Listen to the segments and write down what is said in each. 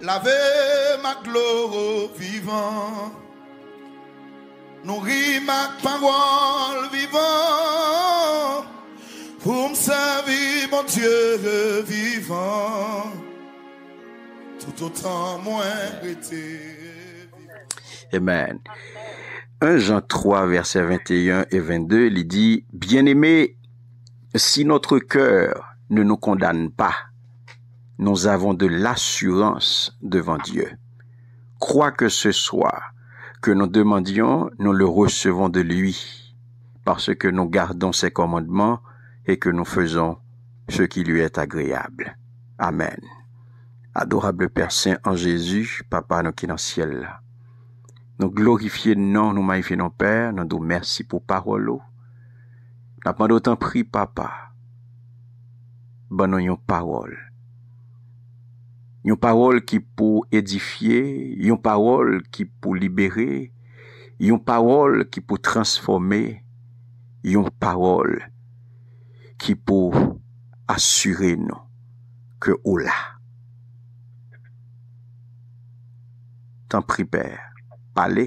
Laver ma gloire vivant. Nourrir ma parole vivant. Pour me servir, mon Dieu vivant. Tout autant moins été. Amen. 1 Jean 3, verset 21 et 22, il dit, bien aimé, si notre cœur ne nous condamne pas, nous avons de l'assurance devant Dieu. Quoi que ce soit que nous demandions, nous le recevons de lui, parce que nous gardons ses commandements et que nous faisons ce qui lui est agréable. Amen. Adorable Père Saint en Jésus, Papa, nous qui dans le ciel. Nous glorifions, non, nous magnifions, Père, nous nous merci pour parole. Nous pas d'autant prix, Papa. Bonne parole. Yon parol ki pou edifiye, yon parol ki pou libere, yon parol ki pou transforme, yon parol ki pou asyre nou, ke ou la. Tan priber, pale,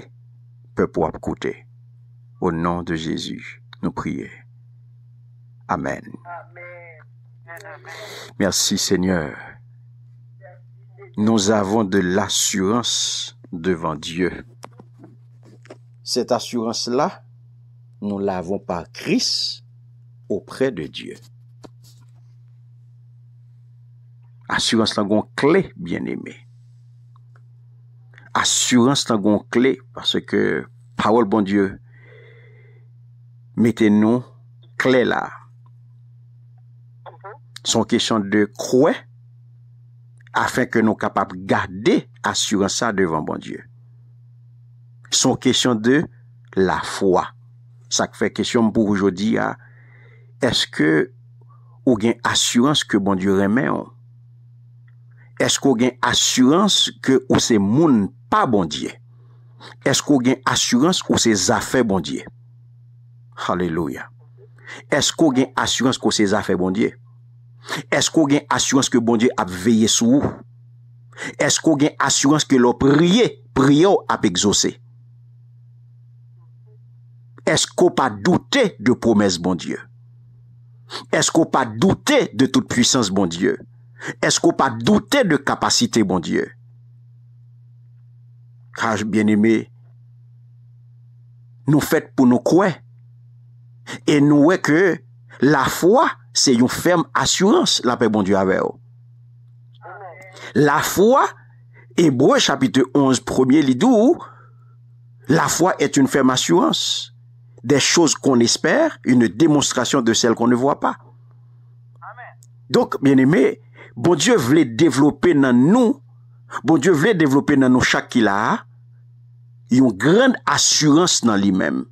pe pou apkote, ou nan de Jezu, nou priye. Amen. Merci, Seigneur, Nou zavon de l'assurance devan Diyo. Set assurans la, nou la avon pa Kris opre de Diyo. Assurans tangon kle, bien eme. Assurans tangon kle, parce ke Paol bon Diyo mette nou kle la. Mm-hmm. Son keshan de kwe Afen ke nou kapap gade asyran sa devan bon Diyo. Son kesyon de la fwa. Sa fwe kesyon pou oujodi a, eske ou gen asyran se ke bon Diyo remè an? Eske ou gen asyran se ke ou se moun pa bon Diyo? Eske ou gen asyran se ke ou se zafè bon Diyo? Hallelujah. Eske ou gen asyran se ke ou se zafè bon Diyo? esko gen asyons ke bon die ap veye sou esko gen asyons ke lo priye priyo ap egzose esko pa doute de promese bon die esko pa doute de tout puissance bon die esko pa doute de kapasite bon die kaj ah, bien eme nou fet pou nou kwe e nou we ke la fwa Se yon ferme assurans la pek bon Diyo ave yo La fwa Ebreu chapite 11 Premier lidou La fwa et yon ferme assurans De chos kon esper Yon demonstrasyon de sel kon ne vwa pa Donk bien eme Bon Diyo vle devlope nan nou Bon Diyo vle devlope nan nou chak ki la Yon gren assurans nan li menm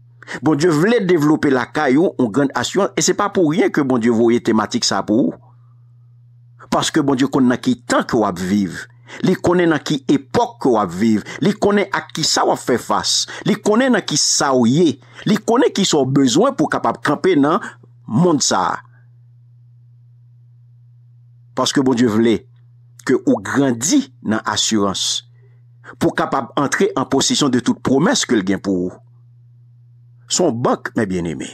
Bon Diyo vle develope la ka yo ou grand asyuan, e se pa pou riyen ke bon Diyo vouye tematik sa pou ou. Paske bon Diyo konen nan ki tan ke wap vive, li konen nan ki epok ke wap vive, li konen ak ki sa wap fe fas, li konen nan ki sa ou ye, li konen ki so bezwen pou kapap kampe nan moun sa. Paske bon Diyo vle ke ou grandi nan asyuan pou kapap entre an posisyon de tout promes ke l gen pou ou. Son bank mè bienemè.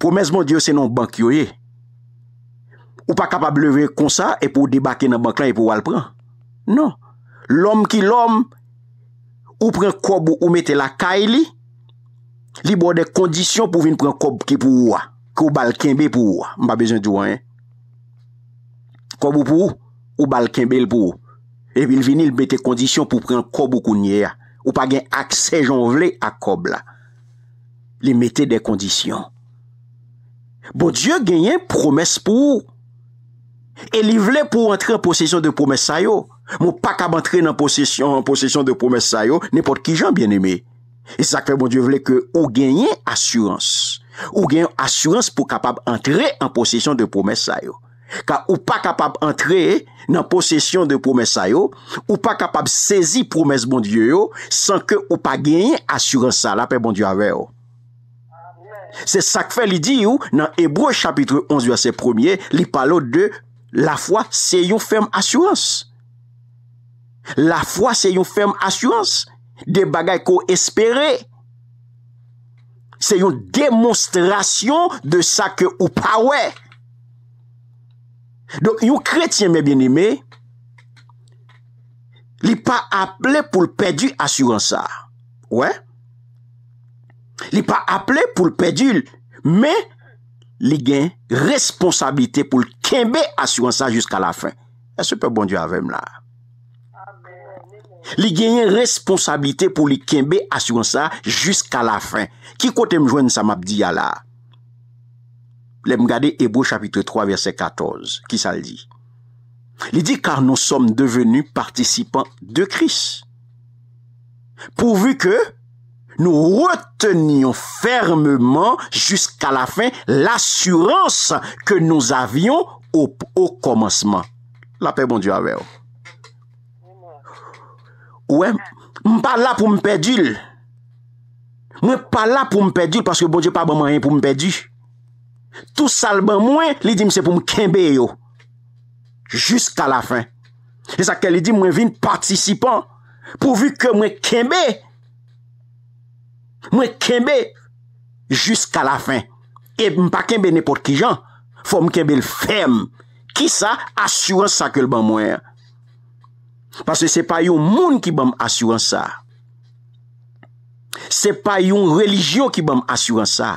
Promèz mè diyo se non bank yo ye. Ou pa kapab leve kon sa, e pou debake nan bank la, e pou wal pran. Non. L'om ki l'om, ou pren kob ou ou mette la ka e li, li bo de kondisyon pou vin pren kob ki pou ou a, ki ou bal kenbe pou ou a. Mba bezon diwa, eh. Kob ou pou ou, ou bal kenbe l pou ou. E vil vini l mette kondisyon pou pren kob ou kounye a. Ou pa gen akse jan vle ak kob la. li mette bon, de kondisyon. Bon, Diyo genyen promes pou e li vle pou entre en posesyon de promes sayo. Mou pa kab entre en posesyon de promes sayo, nipot ki jan bien eme. E sakpe, bon, Diyo vle ke ou genyen asyurense. Ou genyen asyurense pou kapab entre en posesyon de promes sayo. Ka ou pa kapab entre nan posesyon de promes sayo, ou pa kapab sezi promes bon Diyo yo san ke ou pa genyen asyurense ala pe bon Diyo ave yo. Se sakfe li di yo nan Ebro chapitre 11 li palo de la fwa se yon ferm asyouns la fwa se yon ferm asyouns de bagay ko espere se yon demonstrasyon de sa ke ou pa we Don yon kretien me bien ime li pa aple pou l'perdu asyounsa we Li pa aple pou l'pedil, men li gen responsabilite pou l'kembe asywan sa jiska la fin. E sepe bon diyo avem la. Li gen responsabilite pou l'kembe asywan sa jiska la fin. Ki kote mjwen sa map diya la? Li m gade Ebo chapitre 3 verse 14. Ki sa l di? Li di kar nou som devenu participant de Kris. Pou vu ke Nou retenyon fermeman Juska la fin L'assurance Ke nou avyon Ou komanseman La pe bon diyo aveyo Ouè M pa la pou m pedil Mwen pa la pou m pedil Paske bon diyo pa banman yon pou m pedi Tou salman mwen Li di mse pou m kenbe yo Juska la fin E sa ke li di mwen vin participan Pouvi ke mwen kenbe Mwen kenbe Juska la fin E mpa kenbe nepot ki jan Fom kenbe l fem Ki sa asuran sa ke l ban mwen Pase se pa yon moun ki ban Asuran sa Se pa yon religyon Ki ban asuran sa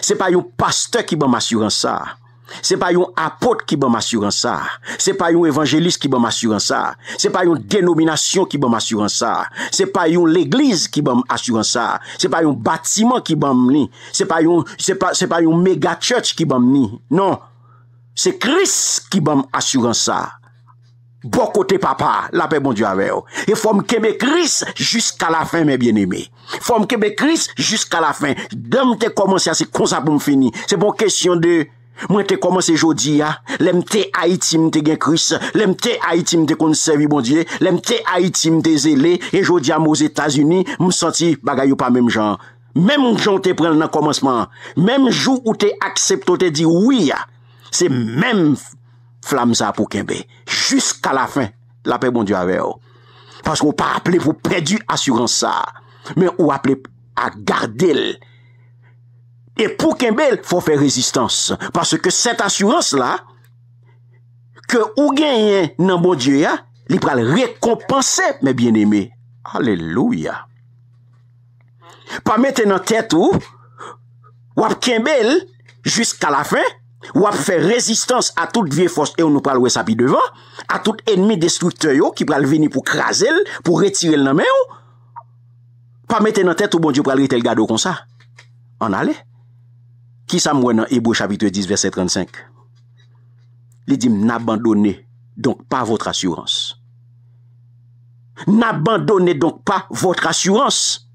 Se pa yon paste ki ban asuran sa Se pa yon apot ki bèm assuransar Se pa yon evanjelis ki bèm assuransar Se pa yon denominasyon ki bèm assuransar Se pa yon leglis ki bèm assuransar Se pa yon batiman ki bèm ni Se pa yon mega church ki bèm ni Non Se kris ki bèm assuransar Bo kote papa La pe bon diwa veyo E fòm keme kris Jus ka la fin mè bien eme Fòm keme kris Jus ka la fin Dam te komanse a se kon sa bèm fini Se bon kesyon de Mwen te komanse jodi ya Lem te haitim te gen kris Lem te haitim te konservi bondye Lem te haitim te zele E jodi ya mouz Etasuni Mwen santi bagayou pa menm jan Menm jan te pren nan komanseman Menm jou ou te aksepto te di wiya Se menm flam sa pou kembe Jus ka la fin La pek bondye ave yo Pas wou pa aple pou pedi asuran sa Men wou aple a garde l E pou kembèl, fò fè rezistans. Pase ke set asyurans la, ke ou genyen nan bon die ya, li pral rekompansè, mè bien eme. Aleluya. Pa mèten nan tèt ou, wap kembèl, jysk a la fè, wap fè rezistans a tout vie fòs, e ou nou pral wè sa pi devan, a tout ennemi destrykte yo, ki pral veni pou krasèl, pou retirel nan mè ou, pa mèten nan tèt ou, bon die pral ritèl gado kon sa. An ale? Qui ça mwen dans Hébreu chapitre 10 verset 35? Il dit, n'abandonnez donc pas votre assurance. N'abandonnez donc pas votre assurance.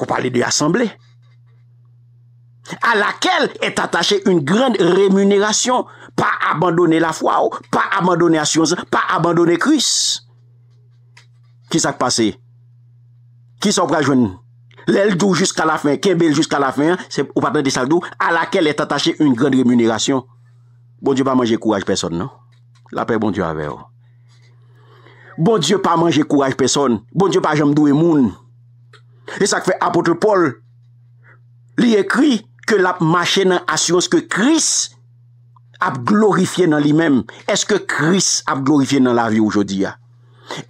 On parlez de l'assemblée à laquelle est attachée une grande rémunération. Pas abandonner la foi, pas abandonner l'assurance, pas abandonner Christ. Qui s'est passé? Qui s'est Lèldou jusqu'a la fin, kèmbèl jusqu'a la fin Ou patèl de saldou A la kèl et attaché une grande remunération Bon dieu pa manje kouraj person non? La pèl bon dieu ave Bon dieu pa manje kouraj person Bon dieu pa jomdou e moun E sak fè apote Paul Li ekri Ke lap mache nan asyon Ske kris ap glorifiè nan li men Eske kris ap glorifiè nan la vi oujodi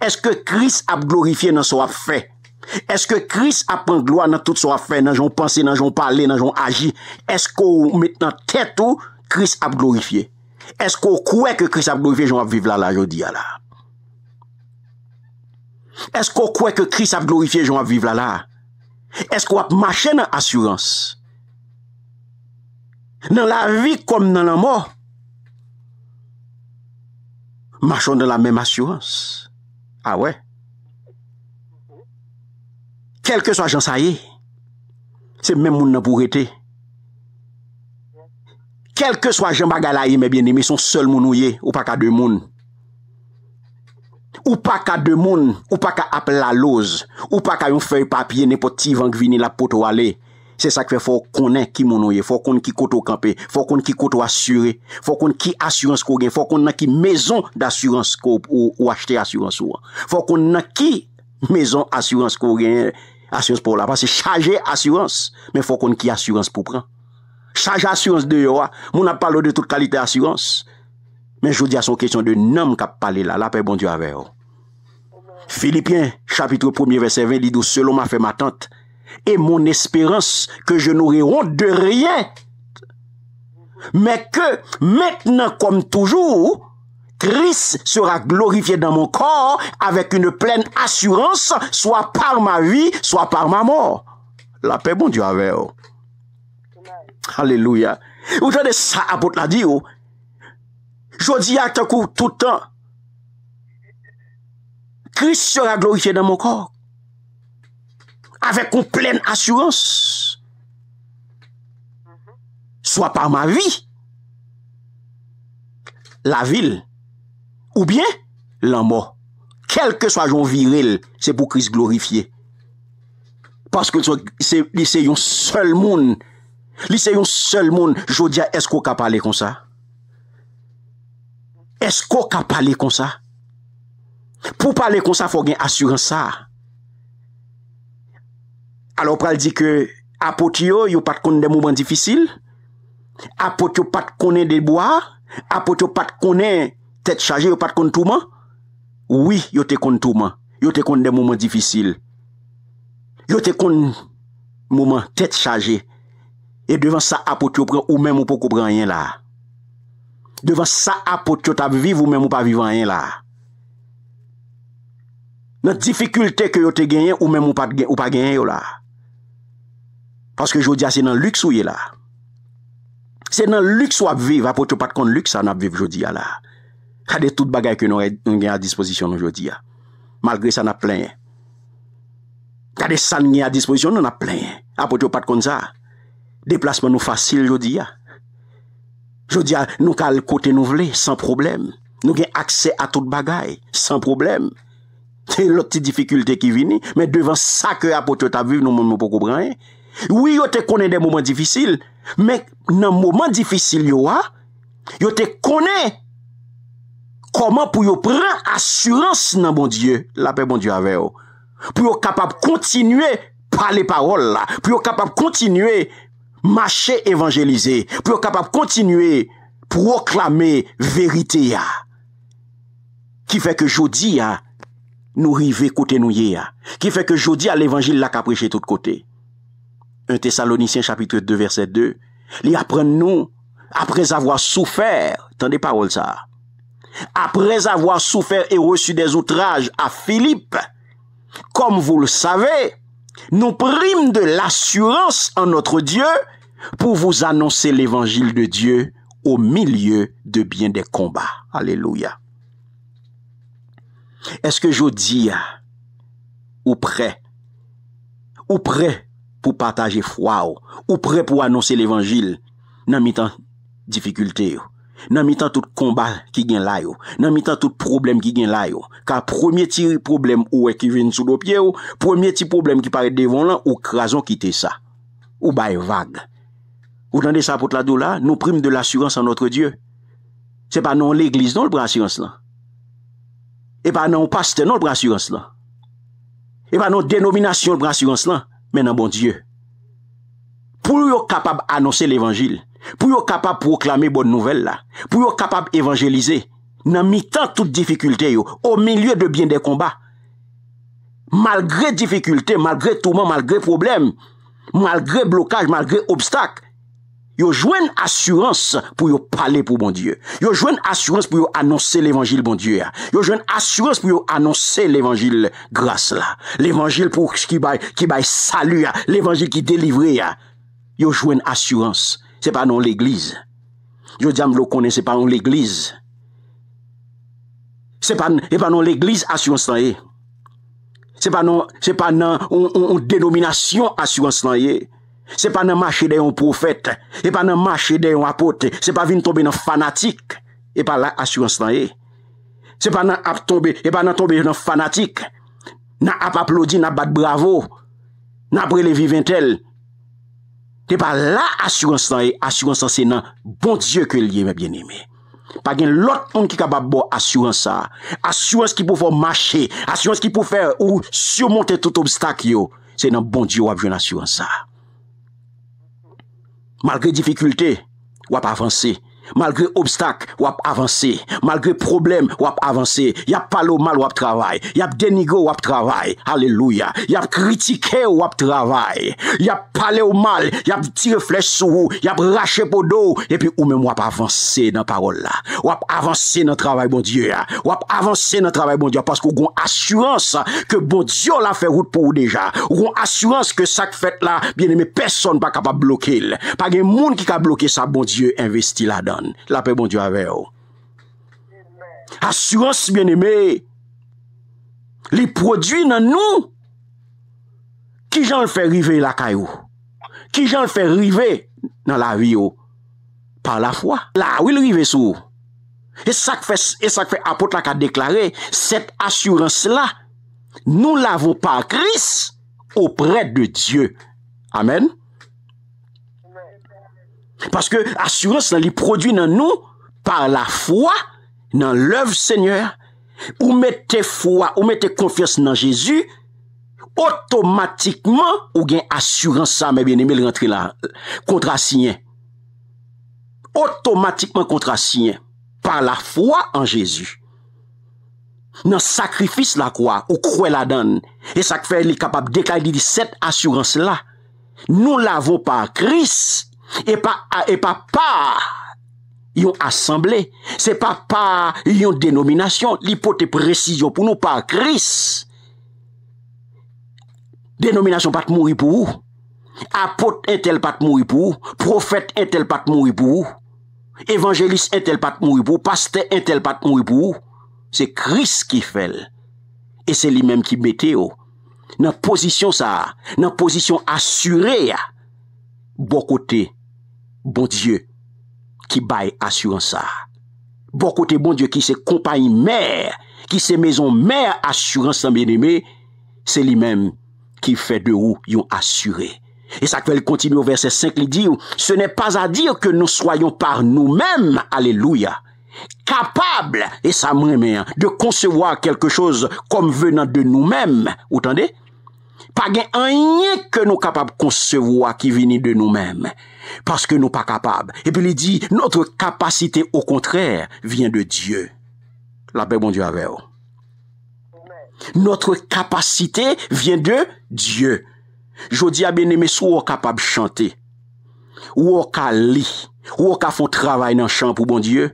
Eske kris ap glorifiè nan so ap fè Eske kris ap an gloan nan tout sou a fey nan joun pense nan joun pale nan joun aji? Eske ou met nan tetou kris ap glorifiye? Eske ou kwe ke kris ap glorifiye joun ap vive la la joudi ya la? Eske ou kwe ke kris ap glorifiye joun ap vive la la? Eske ou ap mache nan asyurans? Nan la vi kom nan la mor? Machon nan la menm asyurans? A ah wey? Kelke swa jan sa ye, se men moun nan pou rete. Kelke swa jan bagala ye, me bien ne, mi son sol moun ou ye, ou pa ka de moun. Ou pa ka de moun, ou pa ka ap la loz, ou pa ka yon fey papye, ne po ti vank vini la poto wale. Se sak fe fò konen ki moun ou ye, fò konen ki koto kampe, fò konen ki koto asyure, fò konen ki asyuren skou gen, fò konen ki mezon d'asyuren skou, ou achete asyuren skou an. Fò konen ki mezon asyuren skou gen, Asurans pou la pa se chaje asurans. Men fò kon ki asurans pou pran. Chaje asurans de yo a. Ah. Moun a palo de tout kalite asurans. Men joudi a son kèsyon de nanm ka pale la. La pe bon diwa ve yo. Filipien, chapitre 1, verset 22. Se lom a fe ma tante. E mon espérans ke je n'oré honte de rien. Men ke menknen kom toujou... Christ sera glorifiè dans mon corps avèk une plène assurans swa par ma vi, swa par ma mor. La pe bon diwa vè, oh. Aleluya. Ou tade sa apote la di, oh. Jodi a te kou toutan. Christ sera glorifiè dans mon corps avèk une plène assurans swa par ma vi. La vil. Ou bien, l'an mo. Kelke so ajon viril, se pou kris glorifiye. Paske li se yon sol moun. Li se yon sol moun, jodi ya, esko ka pale kon sa? Esko ka pale kon sa? Pou pale kon sa, fò gen asyran sa. A lò pral di ke, apot yo, yo pat kon de mouman difisil. Apot yo pat konen de boya. Apot yo pat konen Tet chaje, yo pat kon touman? Ouwi, yo te kon touman. Yo te kon den mouman difisil. Yo te kon mouman, tet chaje. E devan sa apot yo pren ou men mou pa koupren yen la. Devan sa apot yo tap viv ou men mou pa vivan yen la. Nan difikulte ke yo te genyen ou men mou pa genyen yo la. Paske jodi a se nan liks ou ye la. Se nan liks ou ap viv, apot yo pat kon liks an ap viv jodi a la. Kade tout bagay ke nou gen a dispozisyon nou jodi ya Malgre sa na plen Kade san gen a dispozisyon nou na plen Apo t'yo pat kon sa Deplasman nou fasil jodi ya Jodi ya nou kal kote nou vle San problem Nou gen akse a tout bagay San problem Loti difikulte ki vini Men devan sa ke apot yo ta viv nou moun moun pou koubran Ou yo te konen den moumen difisil Men nan moumen difisil yo a Yo te konen Koman pou yo pren assurans nan bon Diyo... Lape bon Diyo ave yo... Pou yo kapap kontinue... Parle parol la... Pou yo kapap kontinue... Mache evanjelize... Pou yo kapap kontinue... Proklame verite ya... Ki feke jodi ya... Nou rive kote nou ye ya... Ki feke jodi ya l'evanjil la kapreche tout kote... Un tesalonicien chapitre 2 verset 2... Li apren nou... Aprez avwa soufer... Tande parol sa... après avoir souffert et reçu des outrages à Philippe, comme vous le savez, nous prîmes de l'assurance en notre Dieu pour vous annoncer l'évangile de Dieu au milieu de bien des combats. Alléluia. Est-ce que je dis ou prêt ou prêt pour partager foi ou, prêt pour annoncer l'évangile dans mis temps difficulté nan mitan tout kombat ki gen layo nan mitan tout problem ki gen layo ka premier ti problem ou e ki vin sou do pye ou premier ti problem ki pare devon lan ou krason kite sa ou bay vague ou tan de sa pot la do la nou prime de l'assurance anotre die se pa nan l'eglise nan l'brassurance lan e pa nan ou paste nan l'brassurance lan e pa nan denomination l'brassurance lan men an bon die pou yo kapab anonsen l'evangil Pou yo kapab proklame bon nouvel la Pou yo kapab evanjelize Nan mi tan tout dificulte yo O milieu de bien de kombat Malgre dificulte Malgre touman, malgre problem Malgre blokaj, malgre obstak Yo jwen asurans Pou yo pale pou bon die Yo jwen asurans pou yo anonsen l'evanjil bon die Yo jwen asurans pou yo anonsen L'evanjil gras la L'evanjil pou ki bay salu L'evanjil ki delivre Yo jwen asurans Se pa nan l'Eglise. Yo diam lo konen, se pa nan l'Eglise. Se pa e non nan l'Eglise as yon stanyè. Se pa nan yon denomination as yon stanyè. Se pa nan mâche de yon profète. Se pa nan mâche de yon apote. Se pa vin tobe nan fanatik. E pa la as yon stanyè. Se pa nan tobe e nan fanatik. Na ap aplodi, na bat bravo. Na apre le vivintel. Ne pa la asyouansan e, asyouansan se nan bon diyo ke liye mè bien ime. Pa gen lot moun ki kabab bo asyouansan, asyouansan ki pou fò machè, asyouansan ki pou fè ou soumonte tout obstak yo, se nan bon diyo wap joun asyouansan. Malke difikultè, wap avansè. Malgre obstak wap avanse Malgre problem wap avanse Yap pale ou mal wap travay Yap denigo wap travay Aleluya Yap kritike wap travay Yap pale ou mal Yap tire fles sou Yap rache po do Epe ou men wap avanse nan parol la Wap avanse nan travay bon Diyo ya Wap avanse nan travay bon Diyo ya Paske ou gon asyuan sa Ke bon Diyo la fe route pou ou deja Ou gon asyuan sa ke sak fèt la Biye neme person pa kapa blokil Pa gen moun ki kapa blokil sa Bon Diyo investi la dan La pe bon diwa ve yo Assurance bien eme Li prodwi nan nou Ki jan le fe rive la kayo Ki jan le fe rive Nan la vi yo Par la fwa La wil rive sou E sak fe apot la ka deklare Set assurance la Nou lavo pa kris Opre de diyo Amen Amen Paske assurans la li prodwi nan nou... Par la fwa... Nan l'oev seigneur... Ou mette fwa... Ou mette konfiyans nan Jezu... Otomatikman... Ou gen assurans sa... Kontrasinyen... Otomatikman kontrasinyen... Par la fwa an Jezu... Nan sakrifis la kwa... Ou kwe la dan... E sakfer li kapap dekla li di set assurans la... Nou la vo par kris... E pa pa yon asemble, se pa pa yon denominasyon, li pote presijo pou nou pa, kris, denominasyon pat mou i pou, apote entel pat mou i pou, profete entel pat mou i pou, evanjelis entel pat mou i pou, paste entel pat mou i pou, se kris ki fel, e se li menm ki mete yo, nan posisyon sa, nan posisyon asure ya, bokote. Bon dieu... Ki baye assuran sa... Bon kote bon dieu ki se kompany mer... Ki se mezon mer assuran sa mwen eme... Se li mem... Ki fe de ou yon assure... E sa kvel kontinu verset 5 li di ou... Se ne pas a dir ke nou soyon par nou mem... Aleluya... Kapable... E sa mwen eme... De konsevoa kelke chose... Kom venan de nou mem... Ou tende... Pa gen anye ke nou kapab konsevoa... Ki veni de nou mem... Paske nou pa kapab. E pi li di, notre kapasite bon ou kontrèr, vyen de Diyo. La pek bon Diyo ave ou. Notre kapasite vyen de Diyo. Jodi a ben eme sou ou kapab chante. Ou ou ka li. Ou ou ka fon travay nan chan pou bon Diyo.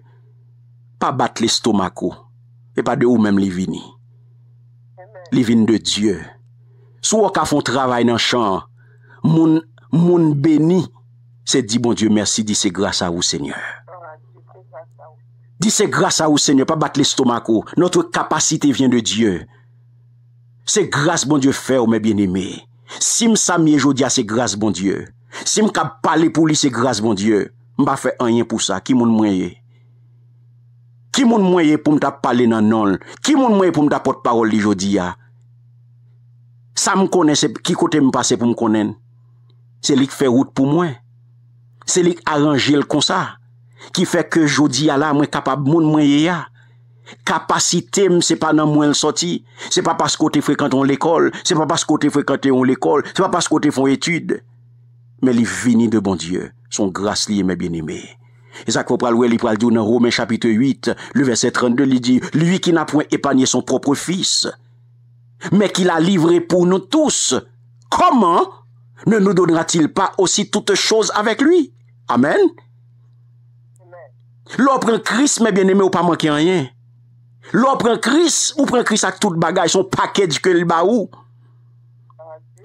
Pa bat le stomako. E pa de ou men li vini. Li vini de Diyo. Sou ou ka fon travay nan chan. Moun beni Se di bon Diyo, mersi, di se grasa ou, Seigneur. Di se grasa ou, Seigneur, pa bat le stomako. Notre kapasite vyen de Diyo. Se grasa bon Diyo fè ou mè bin eme. Si m sa mi e Jodia, se grasa bon Diyo. Si m ka pale pou li, se grasa bon Diyo. M pa fè anyen pou sa. Ki moun mwenye? Ki moun mwenye pou m ta pale nan nol? Ki moun mwenye pou m ta pot parol li Jodia? Sa m konen, se ki kote m pase pou m konen? Se li k fe route pou mwen? se li aranjil kon sa, ki fe ke jodi ala mwen kapab moun mwen ye ya, kapasite m se pa nan mwen l soti, se pa pas kote frekanton l ekol, se pa pas kote frekanton l ekol, se pa pas kote fon etude, men li vini de bon Diyo, son grase li mwen binime. E sa kwa pral wè li pral di ou nan romen chapite 8, le verset 32 li di, lui ki nan pouen epanye son propre fis, men ki la livre pou nou tous, koman ne nou donra til pa osi touta chose avek lui? Amen. Lò pren kris, mè byen eme, ou pa manke anyen. Lò pren kris, ou pren kris ak tout bagay, son pakèdj ke li ba ou.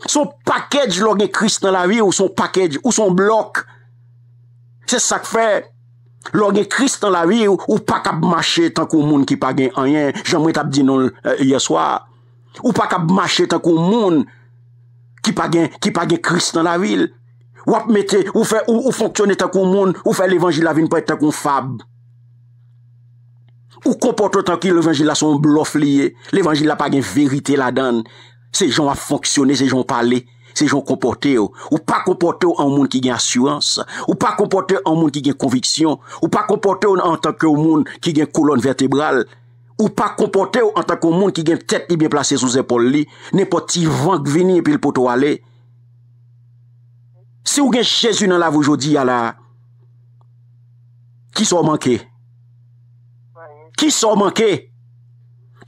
Son pakèdj lò gen kris nan la vi, ou son pakèdj, ou son blok. Se sa k fè, lò gen kris nan la vi, ou pa kab mache tankou moun ki pagè anyen. Jè mwen tab di nou yè euh, swa. Ou pa kab mache tankou moun ki pagè kris nan la vil. Amen. Wap metè, ou fè ou ou fonksyonè tan kon moun, ou fè l'Evangila vin pou etan kon fab. Ou kompote tan ki l'Evangila son blof liye, l'Evangila pa gen verite la dan. Se joun a fonksyonè, se joun pale, se joun kompote ou. Ou pa kompote ou an moun ki gen asywans, ou pa kompote ou an moun ki gen konviksyon, ou pa kompote ou nan an tan ke moun ki gen kolon vertebral, ou pa kompote ou an tan ke moun ki gen tet li bin plase sou zepol li, ne poti vank vini epil poto wale. Si ou gen Jezu nan la vojodi Ki sor manke Ki sor manke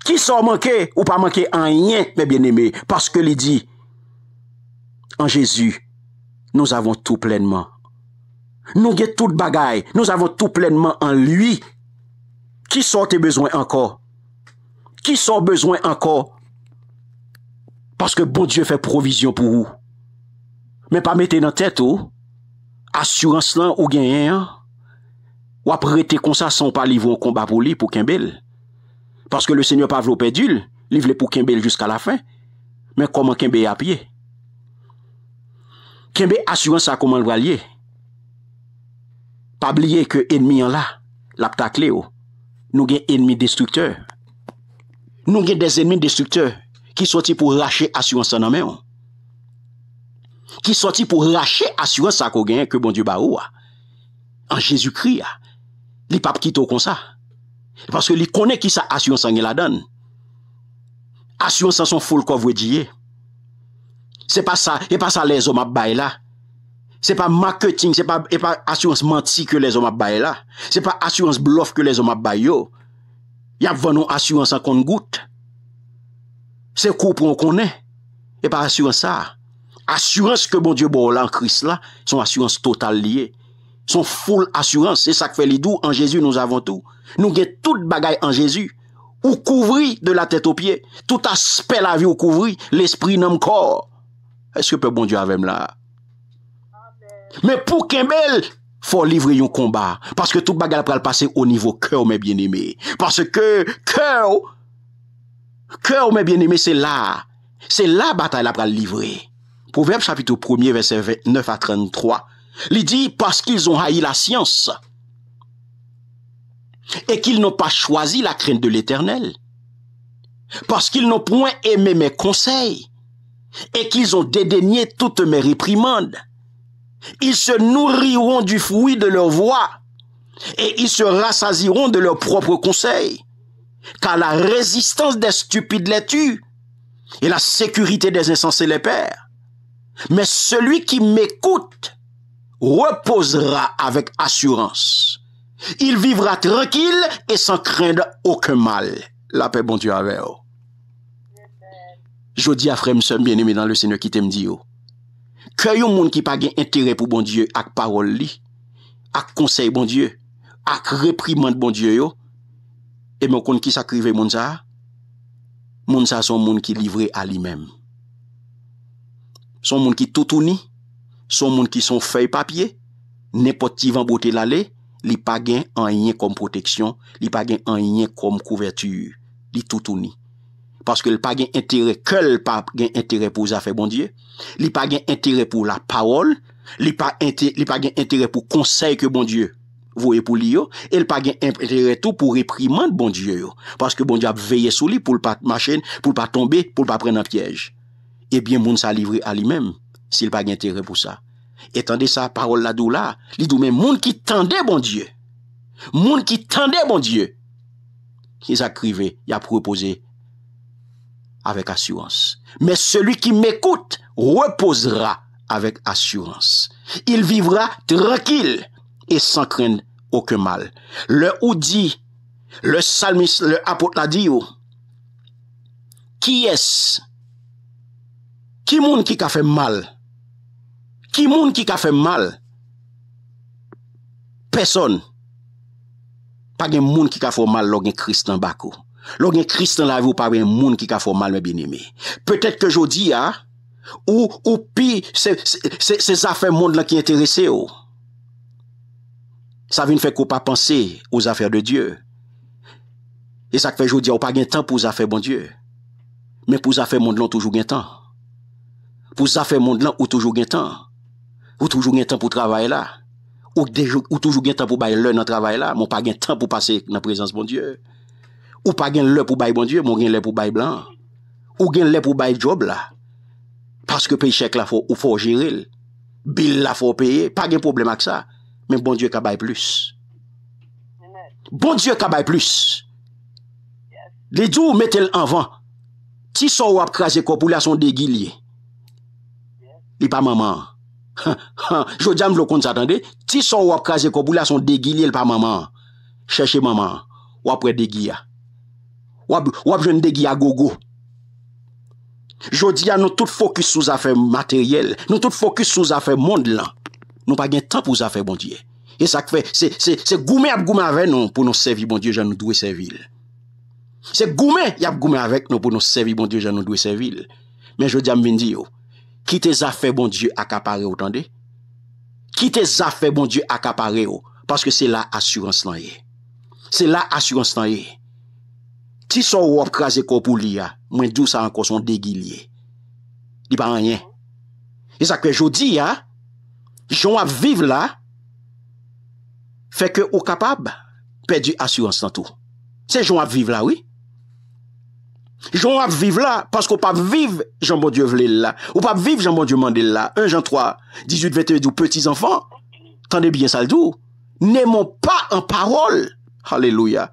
Ki sor manke Ou pa manke an yin Me bien eme Parce ke li di An Jezu Nou zavon tout plenman Nou gen tout bagay Nou zavon tout plenman an lui Ki sor te bezwen anko Ki sor bezwen anko Parce ke bon Dieu Fè provision pou ou Men pa mette nan tèt ou, assurance lan ou gen yè an, wap rete konsa san pa livou an komba pou li pou kembèl. Paske le seigneur Pavlo Pedil, livle pou kembèl jusqu'a la fin, men koman kembè apye. Kembe assurance a koman lwa liye. Pa bliye ke enmi an la, lapta kle ou, oh. nou gen enmi destukteur. Nou gen des enmi destukteur, ki soti pou rache assurance nan men ou. Oh. Ki soti pou rache asyuan sa kou genyen Ke bon di ba ou a An jesu kri a Li pap kitou kon sa Paske li kone ki sa asyuan sa nge la dan Asyuan sa son foul kou vwe diye Se pa sa Se pa sa le zon ap bay la Se pa marketing Se pa e asyuan manti ke le zon ap bay la Se pa asyuan blof ke le zon ap bay yo Yap venon asyuan sa kon gout Se koupon kone Se pa asyuan sa Se pa asyuan sa Assurance ke bon dieu bon la an kris la, son assurance total liye. Son full assurance, se sak fe li dou, an jesu nou zavon tou. Nou gen tout bagay an jesu, ou kouvri de la tete ou pie, tout aspe la vi ou kouvri, l'esprit nanm kor. Eske pe bon dieu avem la? Me pou kemel, fo livri yon komba, paske tout bagay apre al pase ou nivou kèw mè bien ime. Paske kèw, kèw mè bien ime se la, se la batay la apre al livri. Proverbe chapitre 1 verset 29 à 33. Il dit, parce qu'ils ont haï la science et qu'ils n'ont pas choisi la crainte de l'éternel, parce qu'ils n'ont point aimé mes conseils et qu'ils ont dédaigné toutes mes réprimandes, ils se nourriront du fruit de leur voix et ils se rassasiront de leurs propres conseils, car la résistance des stupides les tue et la sécurité des insensés les perd. Mais celui qui m'écoute reposera avec assurance. Il vivra tranquille et sans craindre aucun mal. La paix bon Dieu aveo. Jodi a fremse bien-aimé dans le Seigneur ki tem di yo. Kyo yon moun ki pa gen intere pou bon Dieu ak parol li, ak konsey bon Dieu, ak reprimande bon Dieu yo, e moun kon ki sakrive moun sa, moun sa son moun ki livre a li mèm. Son moun ki toutouni, son moun ki son fey papye, ne poti van bote lale, li pa gen an enye kom proteksyon, li pa gen an enye kom kouvertu li toutouni. Paske bon li pa gen entere ke l pa gen entere pou zafè bon die, li pa gen entere pou la parole, li pa gen entere pou konsey ke bon die vouye pou li yo, e li pa gen entere tou pou reprimande bon die yo. Paske bon die ap veye sou li pou l pa machene, pou l pa tombe, pou l pa pren an pyejj. Ebyen eh moun sa livre bon bon a li mem Sil pa gen tere pou sa Etande sa parol la dou la Li dou men moun ki tende bon die Moun ki tende bon die Ki sa krive Ya propoze Awek asyurans Men seli ki mekout repozera Awek asyurans Il vivra trakil E san kren oke mal Le ou di Le apotla di ou Ki es Ki moun ki ka fè mal? Ki moun ki ka fè mal? Pèson. Pa gen moun ki ka fè mal lò gen kristan bako. Lò gen kristan la vè ou pa gen moun ki ka fè mal, mè binimi. Pètèk ke jodi ya, ah, ou pi, se zafè moun la ki enterese ou. Sa vè n fè kou pa panse ou zafè de Diyo. E sa kve jodi ya, ou pa gen tan pou zafè bon Diyo. Men pou zafè moun la ou toujou gen tan. Pou zafè moun lan ou toujou gen tan. Ou toujou gen tan pou travay la. Ou toujou gen tan pou bay lè nan travay la. Moun pa gen tan pou pase nan prezans bon dieu. Ou pa gen lè pou bay bon dieu. Moun gen lè pou bay blan. Ou gen lè pou bay job la. Paske pey chèk la fò ou fò jiril. Bil la fò pey. Pa gen problem ak sa. Men bon dieu ka bay plus. Bon dieu ka bay plus. Li djou mètèl anvan. Ti sò wap krasè kòp ou la son de giliye. li pa maman jodi am vlo kont satande ti son wap kaze kobou la son degilil pa maman cheshe maman wap wè degiya wap jen degiya gogo jodi an nou tout fokus sou zafè materyel nou tout fokus sou zafè mond lan nou pa gen tan pou zafè bondye se goume ap goume avek nou pou nou sevi bondye jan nou dwe sevil se goume ap goume avek nou pou nou sevi bondye jan nou dwe sevil men jodi am vindi yo Ki te zafè bon diyo akapare ou tan de. Ki te zafè bon diyo akapare ou. Paske se la asyranse nan ye. Se la asyranse nan ye. Ti sou wop krasè koupou li ya. Mwen dou sa an konson degi li ye. Di pa nan yen. E sa kwe jodi ya. Joun ap viv la. Fè ke ou kapab. Perdi asyranse nan tou. Se joun ap viv la oui. Jean va vivre là, parce qu'on pas vivre Jean bon Dieu là. Ou pas vivre Jean bon Dieu là. 1 Jean 3, 18, 22, petits enfants. Tendez bien ça le N'aimons pas en parole. Alléluia.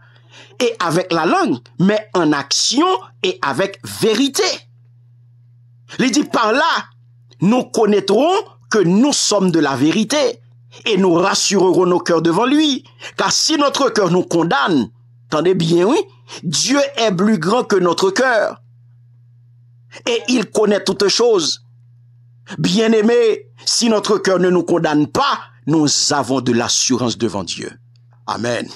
Et avec la langue, mais en action et avec vérité. Il dit par là, nous connaîtrons que nous sommes de la vérité et nous rassurerons nos cœurs devant lui. Car si notre cœur nous condamne, tendez bien, oui, Dieu est plus grand que notre cœur. Et il connaît toutes choses. Bien-aimés, si notre cœur ne nous condamne pas, nous avons de l'assurance devant Dieu. Amen.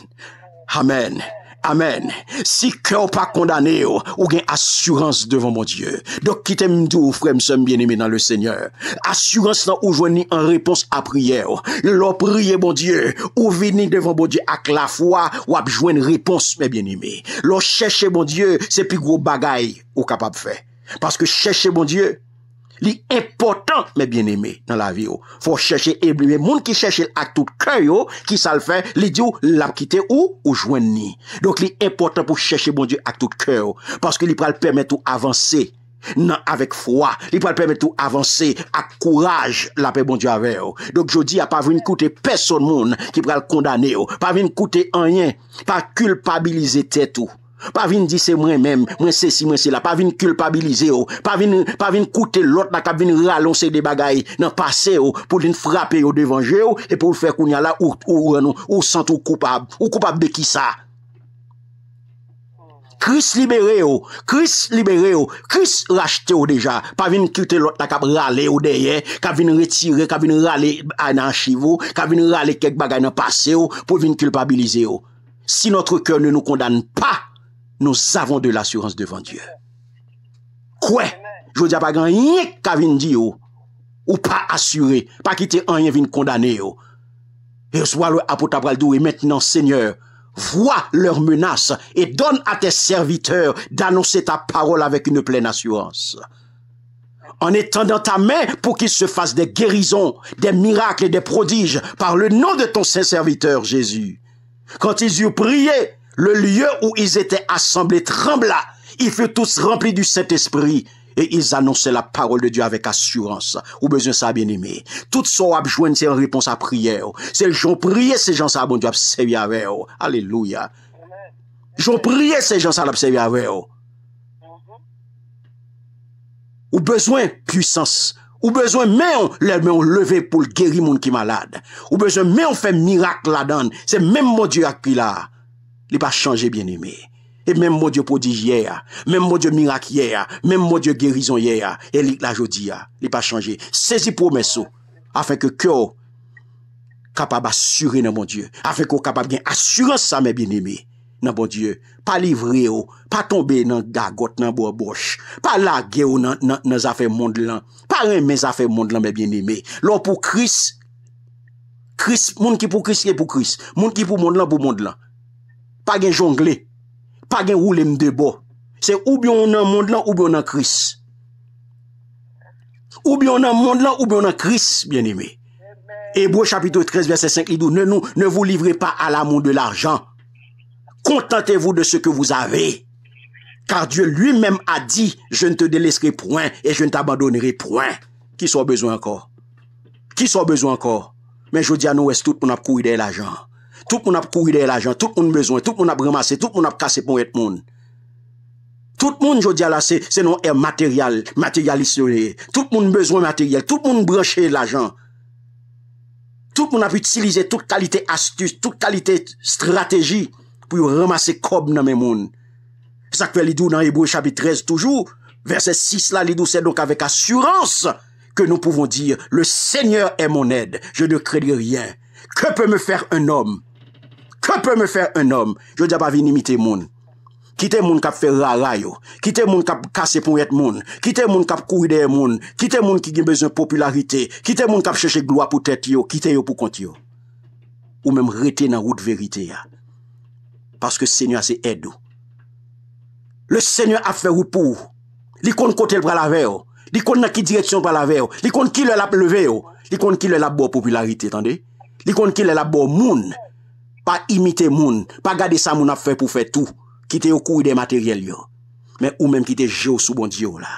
Amen. Amen. Si kè ou pa kondane ou gen assurans devan bon Diyo. Dok kitem mdou ou fremsem, bien ime, nan le Seigneur. Assurans lan ou jweni an repons apriye ou. Lo priye bon Diyo, ou vini devan bon Diyo ak la fwa, ou apjwen repons, mè bien ime. Lo chèche bon Diyo, se pi gwo bagay ou kapap fè. Paske chèche bon Diyo, Li important me bien eme nan la vi yo. Oh. Fwa chèche eme. Moun ki chèche l ak tout kè yo, ki sal fè, li diyo l ap kite ou ou jwen ni. Donk li important pou chèche bon diyo ak tout kè yo. Paske li pral pèmè tou avanse nan avèk fwa. Li pral pèmè tou avanse ak kouraj l apè bon diyo avè yo. Oh. Donk jodi a pa vin koute peson moun ki pral kondane yo. Oh. Pa vin koute anyen. Pa kulpabilize tèt yo. pa vin disè mwen mèm, mwen se si mwen se la pa vin külpabilize ou pa vin koute lot na kap vin ralonsè de bagay nan pase ou pou din frape ou devanje ou e pou fèk ou nyal la ou sent ou koupab ou koupab de ki sa kris libere ou kris libere ou kris rachete ou deja pa vin koute lot na kap rale ou deye kap vin retire, kap vin rale anan chivou kap vin rale kek bagay nan pase ou pou vin külpabilize ou si notre kèr ne nou kondan pa nous avons de l'assurance devant Dieu. Quoi? Je veux pas grand rien oh. ou pas assuré, pas quitter rien condamné. condamner oh. Et soit le et maintenant Seigneur, vois leurs menaces et donne à tes serviteurs d'annoncer ta parole avec une pleine assurance. En étendant ta main pour qu'ils se fassent des guérisons, des miracles et des prodiges par le nom de ton Saint-Serviteur Jésus. Quand ils eurent prié, le lieu où ils étaient assemblés trembla. Ils furent tous remplis du Saint-Esprit et ils annonçaient la parole de Dieu avec assurance. Ou besoin ça, bien-aimé. Tout sont besoin, c'est en réponse à prière. C'est gens priaient, ces gens ça, bon Dieu, avec eux. Alléluia. J'en priais ces gens ça, servir avec eux. Ou besoin puissance. Ou besoin, mais on, les mains levées pour guérir monde qui malade. Ou besoin, mais on fait miracle là-dedans. C'est même mon Dieu qui là. li pa chanje byen eme e menm modyo podij ye ya menm modyo mirak ye ya menm modyo gerizon ye ya e lik la jodi ya li pa chanje sezi promeso afe ke kyo kapab asyure nan bon die afe ko kapab gen asyure sa myen byen eme nan bon die pa livre yo pa tombe nan gagot nan boboch pa la geyo nan zafen mond lan pa remen zafen mond lan myen byen eme lo pou kris kris moun ki pou kris ke pou kris moun ki pou mond lan pou mond lan pa gen jongle, pa gen oulem debo. Se oubyon nan mond lan, oubyon nan kris. Oubyon nan mond lan, oubyon nan kris, bien ime. Ebo chapitou 13 verset 5 idou, ne nou, ne vou livre pa alamon de l'arjan. Kontentevou de se ke vous ave. Kar Dieu lui-mem a di, je ne te delesre point, et je ne t'abandonnerai point. Ki sou a bezou ankor? Ki sou a bezou ankor? Men jodi anou estout, moun ap kou ide l'arjan. Tout moun ap kou ide l ajan, tout moun bezwen, tout moun ap remase, tout moun ap kase pou et moun. Tout moun jodi alase, se non e material, materialise, tout moun bezwen materiel, tout moun broche l ajan. Tout moun ap utilize tout kalite astu, tout kalite strategi pou yon remase kob nan men moun. Sakwe lidou nan Ebu Echabi 13 toujou, verse 6 la lidou, se donk avek asurans ke nou pouvon dir, le seigneur e mon ed, je ne kredi rien, ke pe me fer un om? Kèpè mè fè un om, yo djè pa vin imite moun. Kite moun kap fè rara yo, kite moun kap kase pou yet moun, kite moun kap kourideye moun, kite moun ki gen bezon popularite, kite moun kap chèche gloa pou tèt yo, kite yo pou kont yo. Ou mèm rete nan wout verite ya. Paske sènyo a se edou. Le sènyo a fè woupou, li konde kote l pralave yo, li konde nan ki direksyon pralave yo, li konde ki lèl ap leve yo, li konde ki lèl ap bo popularite, li konde ki lèl ap bo moun, pa imite moun, pa gade sa moun ap fè pou fè tou, ki te yo kouy de materyel yo, men ou men ki te jo sou bon Diyo la,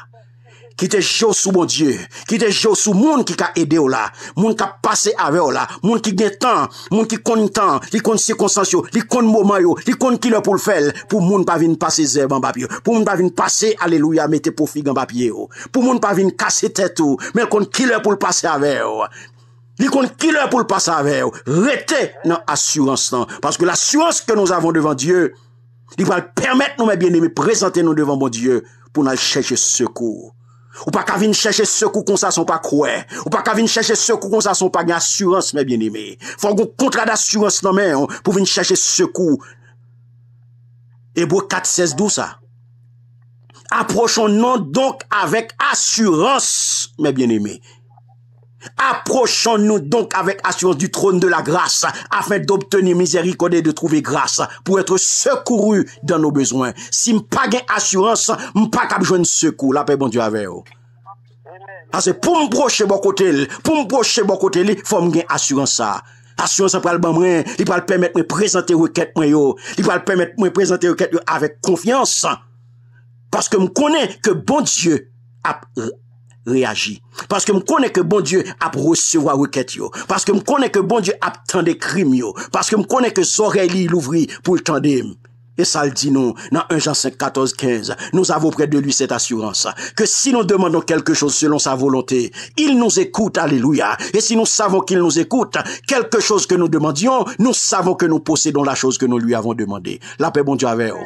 ki te jo sou bon Diyo, ki te jo sou moun ki ka ede yo la, moun ka pase ave yo la, moun ki gen tan, moun ki kon tan, li kon si konsans yo, li kon mouman yo, li kon ki lè pou l fel, pou moun pa vin pase zeb an papye yo, pou moun pa vin pase, aleluya, mette pou fig an papye yo, pou moun pa vin kase tè tou, men kon ki lè pou l pase ave yo, li kon ki lè pou l'passe avè ou, rete nan assurans nan, paske l'assurans ke nou zavon devan Diyo, li pal permèt nou mè bienemè, prezante nou devan mè Diyo, pou nan chèche sekou, ou pa kavine chèche sekou kon sa son pa kouè, ou pa kavine chèche sekou kon sa son pa gen assurans mè bienemè, fòn goun kontra d'assurans nan mè, pou vin chèche sekou, e bou 4-16-12 sa, aprochon nan donk avek assurans mè bienemè, Aprochon nou donk avek asurans du troun de la grasa Afen d'obteni mizeri kode de trouvi grasa Pou etre sekouru dan nou bezwen Si m pa gen asurans, m pa ka bejwen sekou La pe bon diyo ave bon bon yo Ase pou m broche bokotel Pou m broche bokotel, fòm gen asurans Asurans apal ban mwen Li pwal pwemet m prezante wè ket mwen yo Li pwal pwemet m prezante wè ket yo avek konfians Paske m konen ke bon diyo apre réagit. Parce que me connais que bon Dieu a recevoir requête Parce que me connais que bon Dieu a tendre crime yo. Parce que me connais que oreille l'ouvrit pour le tendre. Et ça le dit nous, dans 1 Jean 5, 14, 15, nous avons près de lui cette assurance, que si nous demandons quelque chose selon sa volonté, il nous écoute, alléluia. Et si nous savons qu'il nous écoute, quelque chose que nous demandions, nous savons que nous possédons la chose que nous lui avons demandé. La paix, bon Dieu, avec vous.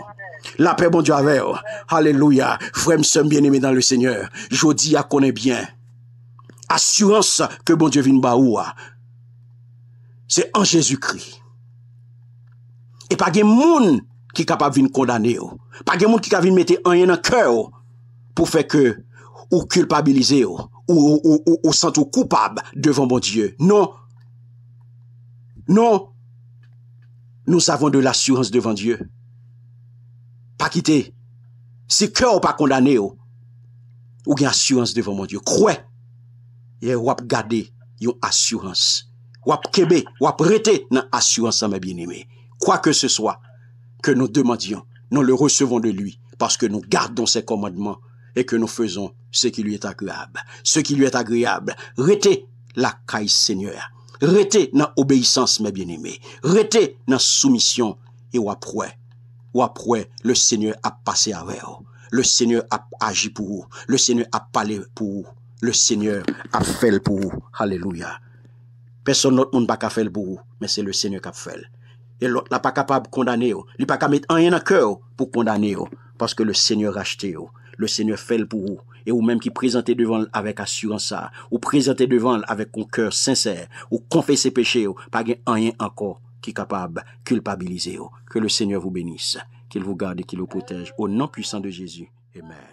la pe bon diyo ave yo aleluya, frem sem bien eme dan le seigneur jodi ya konen bien asyuanse ke bon diyo vin ba ou a se an jesu kri e pa gen moun ki kapab vin kondane yo oh. pa gen moun ki kapab vin mette enyen an ke yo oh, pou fe ke ou kulpabilize yo oh, ou sent ou koupab devan bon diyo non non nou savon de l'asyuanse devan diyo pa kite, se kè ou pa kondane ou, ou gen assurans devan mon dieu, kwe, ye wap gade yon assurans, wap kebe, wap rete nan assurans sa mè bienemè, kwa ke se swa, ke nou demandyon, nou le recevon de lui, paske nou gardon se komadman, e ke nou fezon se ki lui et agreab, se ki lui et agreab, rete la kaj seigneur, rete nan obeysans mè bienemè, rete nan soumisyon, e wap kwae, Ou apwè, le seigneur ap pase avè ou. Le seigneur ap aji pou ou. Le seigneur ap pale pou ou. Le seigneur ap fel pou ou. Haleluya. Person not moun baka fel pou ou. Men se le seigneur kap fel. E lot la pa kapab kondane ou. Li pa kamet anyen akè ou pou kondane ou. Paske le seigneur rachete ou. Le seigneur fel pou ou. E ou menm ki prezante devan l avèk asyuan sa. Ou prezante devan l avèk kon kèr sènsèr. Ou konfese peche ou. Pagè anyen akò. qui capable culpabiliser. Que le Seigneur vous bénisse, qu'il vous garde et qu'il vous protège. Au nom puissant de Jésus. Amen.